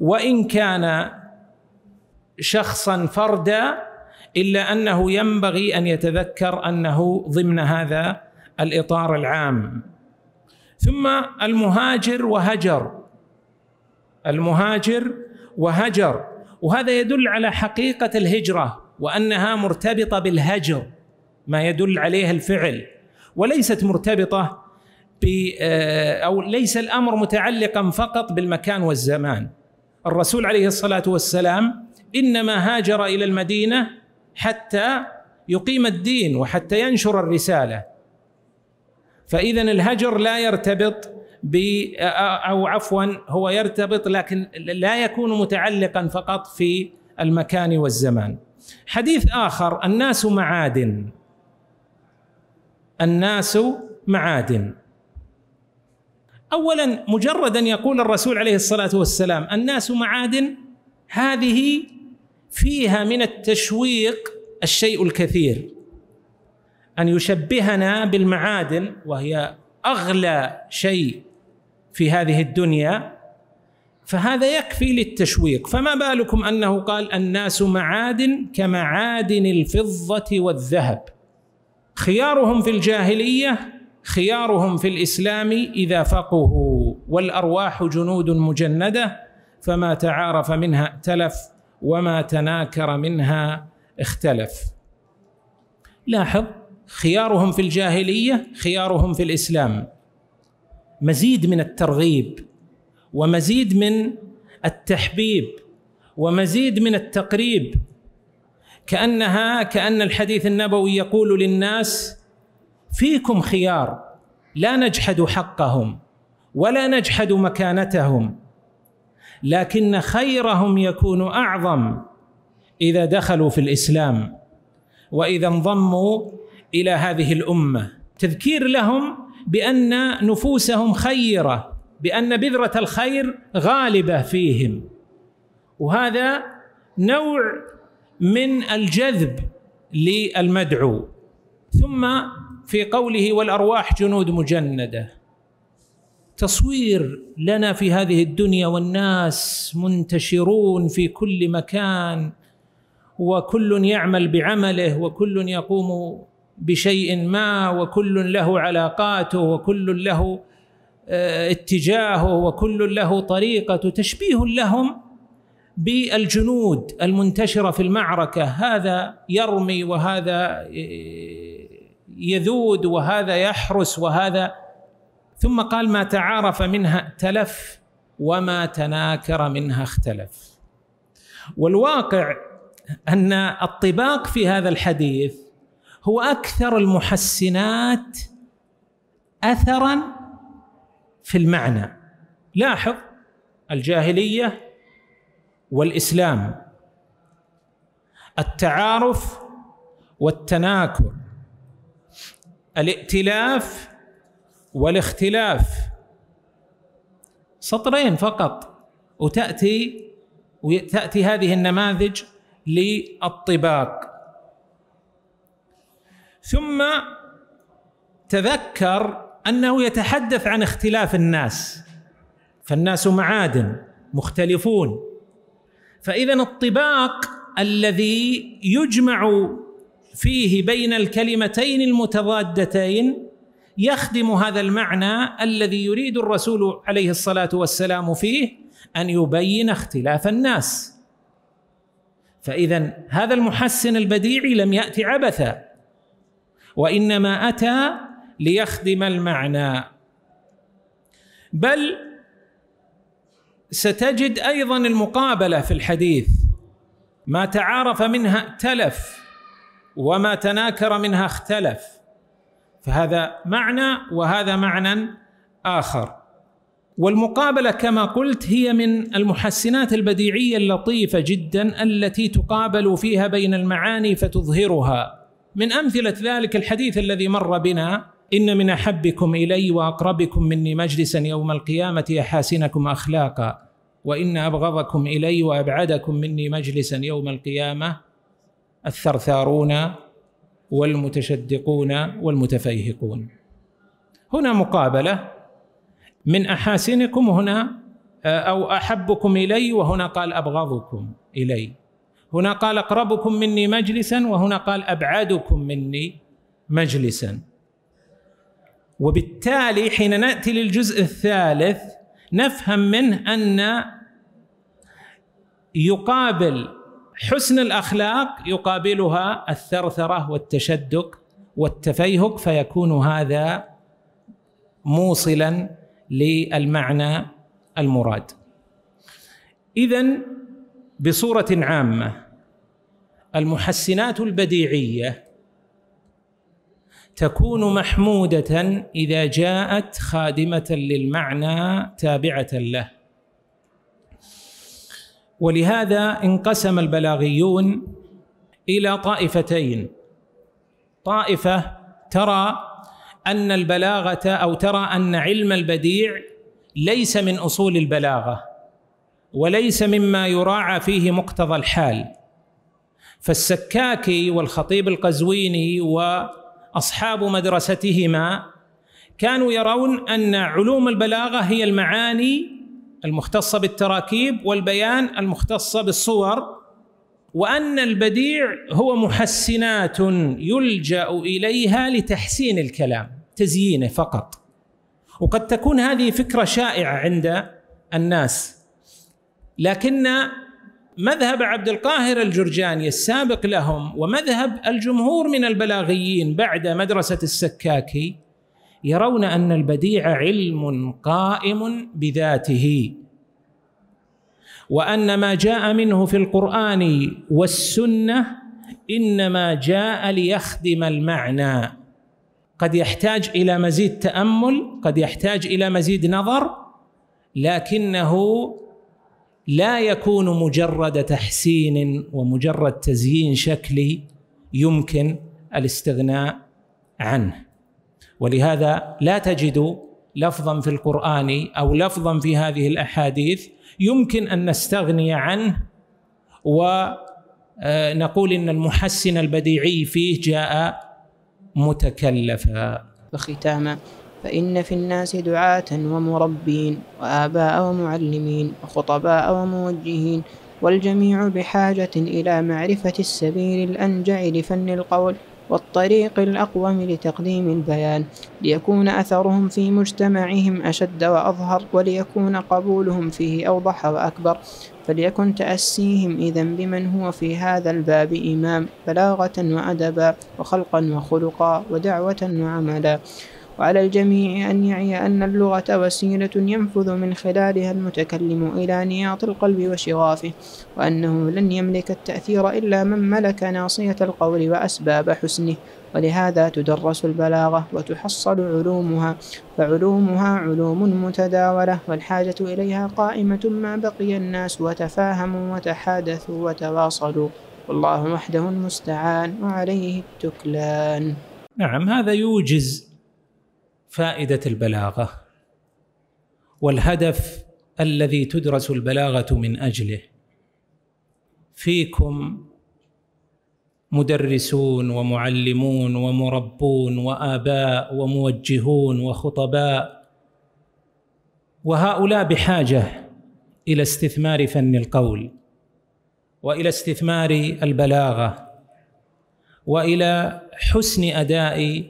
وإن كان شخصا فردا إلا أنه ينبغي أن يتذكر أنه ضمن هذا الإطار العام ثم المهاجر وهجر المهاجر وهجر وهذا يدل على حقيقه الهجره وانها مرتبطه بالهجر ما يدل عليه الفعل وليست مرتبطه ب آه، او ليس الامر متعلقا فقط بالمكان والزمان الرسول عليه الصلاه والسلام انما هاجر الى المدينه حتى يقيم الدين وحتى ينشر الرساله فاذا الهجر لا يرتبط او عفوا هو يرتبط لكن لا يكون متعلقا فقط في المكان والزمان. حديث اخر الناس معادن. الناس معادن. اولا مجرد ان يقول الرسول عليه الصلاه والسلام الناس معادن هذه فيها من التشويق الشيء الكثير. ان يشبهنا بالمعادن وهي اغلى شيء في هذه الدنيا فهذا يكفي للتشويق فما بالكم انه قال الناس معادن كمعادن الفضه والذهب خيارهم في الجاهليه خيارهم في الاسلام اذا فقهوا والارواح جنود مجنده فما تعارف منها ائتلف وما تناكر منها اختلف لاحظ خيارهم في الجاهليه خيارهم في الاسلام مزيد من الترغيب ومزيد من التحبيب ومزيد من التقريب كانها كان الحديث النبوي يقول للناس فيكم خيار لا نجحد حقهم ولا نجحد مكانتهم لكن خيرهم يكون اعظم اذا دخلوا في الاسلام واذا انضموا الى هذه الامه تذكير لهم بان نفوسهم خيره بان بذره الخير غالبه فيهم وهذا نوع من الجذب للمدعو ثم في قوله والارواح جنود مجنده تصوير لنا في هذه الدنيا والناس منتشرون في كل مكان وكل يعمل بعمله وكل يقوم بشيء ما وكل له علاقاته وكل له آه، اتجاهه وكل له طريقة تشبيه لهم بالجنود المنتشرة في المعركة هذا يرمي وهذا آه، يذود وهذا يحرس وهذا ثم قال ما تعارف منها ائتلف وما تناكر منها اختلف والواقع أن الطباق في هذا الحديث هو اكثر المحسنات اثرا في المعنى لاحظ الجاهليه والاسلام التعارف والتناكر الائتلاف والاختلاف سطرين فقط وتاتي وتاتي هذه النماذج للطباق ثم تذكر انه يتحدث عن اختلاف الناس فالناس معادن مختلفون فاذا الطباق الذي يجمع فيه بين الكلمتين المتضادتين يخدم هذا المعنى الذي يريد الرسول عليه الصلاه والسلام فيه ان يبين اختلاف الناس فاذا هذا المحسن البديعي لم ياتي عبثا وانما اتى ليخدم المعنى بل ستجد ايضا المقابله في الحديث ما تعارف منها ائتلف وما تناكر منها اختلف فهذا معنى وهذا معنى اخر والمقابله كما قلت هي من المحسنات البديعيه اللطيفه جدا التي تقابل فيها بين المعاني فتظهرها من امثله ذلك الحديث الذي مر بنا ان من احبكم الي واقربكم مني مجلسا يوم القيامه احاسنكم اخلاقا وان ابغضكم الي وابعدكم مني مجلسا يوم القيامه الثرثارون والمتشدقون والمتفيهقون هنا مقابله من احاسنكم هنا او احبكم الي وهنا قال ابغضكم الي هنا قال اقربكم مني مجلسا وهنا قال ابعدكم مني مجلسا وبالتالي حين ناتي للجزء الثالث نفهم منه ان يقابل حسن الاخلاق يقابلها الثرثره والتشدق والتفيهق فيكون هذا موصلا للمعنى المراد اذا بصوره عامه المحسنات البديعيه تكون محموده اذا جاءت خادمه للمعنى تابعه له ولهذا انقسم البلاغيون الى طائفتين طائفه ترى ان البلاغه او ترى ان علم البديع ليس من اصول البلاغه وليس مما يراعى فيه مقتضى الحال فالسكاكي والخطيب القزويني واصحاب مدرستهما كانوا يرون ان علوم البلاغه هي المعاني المختصه بالتراكيب والبيان المختصه بالصور وان البديع هو محسنات يلجا اليها لتحسين الكلام تزيينه فقط وقد تكون هذه فكره شائعه عند الناس لكن مذهب عبد القاهر الجرجاني السابق لهم ومذهب الجمهور من البلاغيين بعد مدرسة السكاكي يرون أن البديع علم قائم بذاته وأن ما جاء منه في القرآن والسنة إنما جاء ليخدم المعنى قد يحتاج إلى مزيد تأمل قد يحتاج إلى مزيد نظر لكنه لا يكون مجرد تحسين ومجرد تزيين شكلي يمكن الاستغناء عنه ولهذا لا تجد لفظا في القران او لفظا في هذه الاحاديث يمكن ان نستغني عنه ونقول آه، ان المحسن البديعي فيه جاء متكلفا وختاما فإن في الناس دعاة ومربين وآباء ومعلمين وخطباء وموجهين والجميع بحاجة إلى معرفة السبيل الأنجع لفن القول والطريق الأقوم لتقديم البيان ليكون أثرهم في مجتمعهم أشد وأظهر وليكون قبولهم فيه أوضح وأكبر فليكن تأسيهم إذا بمن هو في هذا الباب إمام بلاغة وأدبا وخلقا وخلقا ودعوة وعملا وعلى الجميع أن يعي أن اللغة وسيلة ينفذ من خلالها المتكلم إلى نياط القلب وشغافه وأنه لن يملك التأثير إلا من ملك ناصية القول وأسباب حسنه ولهذا تدرس البلاغة وتحصل علومها فعلومها علوم متداولة والحاجة إليها قائمة ما بقي الناس وتفاهموا وتحادثوا وتواصلوا والله وحده المستعان وعليه التكلان نعم هذا يوجز فائده البلاغه والهدف الذي تدرس البلاغه من اجله فيكم مدرسون ومعلمون ومربون واباء وموجهون وخطباء وهؤلاء بحاجه الى استثمار فن القول والى استثمار البلاغه والى حسن اداء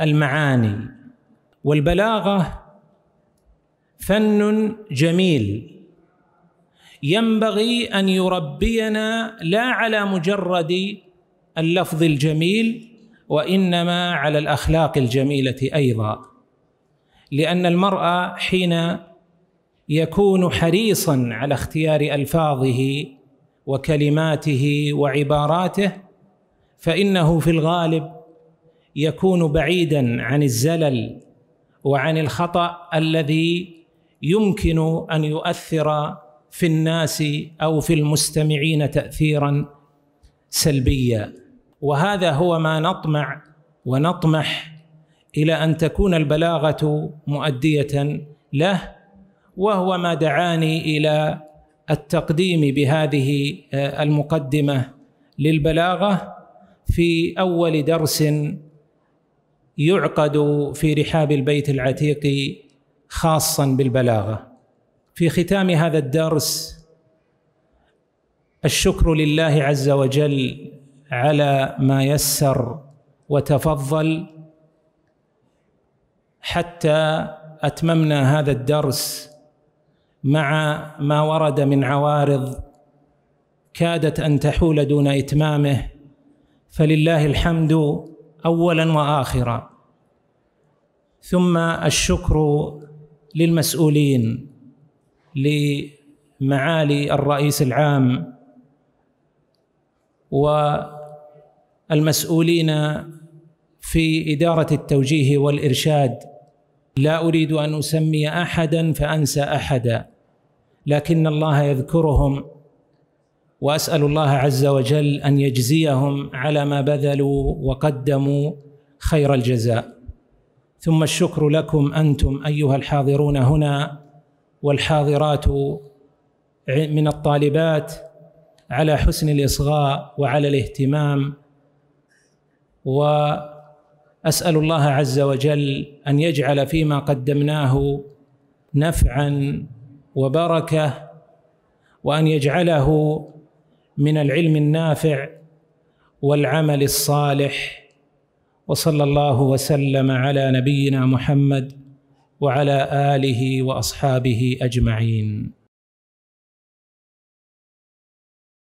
المعاني والبلاغه فن جميل ينبغي ان يربينا لا على مجرد اللفظ الجميل وانما على الاخلاق الجميله ايضا لان المرء حين يكون حريصا على اختيار الفاظه وكلماته وعباراته فانه في الغالب يكون بعيدا عن الزلل وعن الخطا الذي يمكن ان يؤثر في الناس او في المستمعين تاثيرا سلبيا وهذا هو ما نطمع ونطمح الى ان تكون البلاغه مؤديه له وهو ما دعاني الى التقديم بهذه آه، المقدمه للبلاغه في اول درس يعقد في رحاب البيت العتيق خاصا بالبلاغه في ختام هذا الدرس الشكر لله عز وجل على ما يسر وتفضل حتى اتممنا هذا الدرس مع ما ورد من عوارض كادت ان تحول دون اتمامه فلله الحمد اولا واخرا ثم الشكر للمسؤولين لمعالي الرئيس العام والمسؤولين في إدارة التوجيه والإرشاد لا أريد أن أسمي أحدا فأنسى أحدا لكن الله يذكرهم وأسأل الله عز وجل أن يجزيهم على ما بذلوا وقدموا خير الجزاء ثم الشكر لكم انتم ايها الحاضرون هنا والحاضرات من الطالبات على حسن الاصغاء وعلى الاهتمام واسال الله عز وجل ان يجعل فيما قدمناه نفعا وبركه وان يجعله من العلم النافع والعمل الصالح وصلى الله وسلم على نبينا محمد وعلى اله واصحابه اجمعين